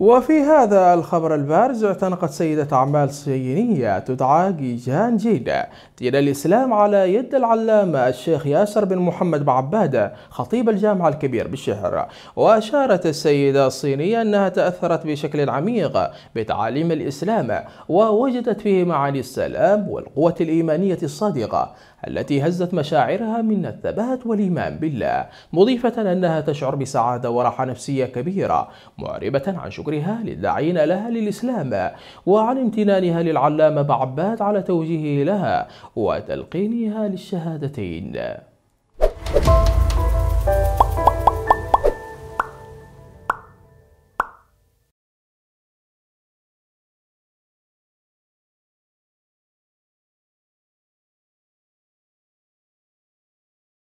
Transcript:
وفي هذا الخبر البارز اعتنقت سيدة أعمال صينية تدعى جيجان جيدا دين الإسلام على يد العلامة الشيخ ياسر بن محمد بعبادة خطيب الجامعة الكبير بالشهر وأشارت السيدة الصينية أنها تأثرت بشكل عميق بتعاليم الإسلام ووجدت فيه معاني السلام والقوة الإيمانية الصادقة التي هزت مشاعرها من الثبات والإيمان بالله مضيفة أنها تشعر بسعادة وراحة نفسية كبيرة معربة عن شكرا شكرها للداعين لها للإسلام وعن امتنانها للعلامة بعباد على توجيهه لها وتلقينها للشهادتين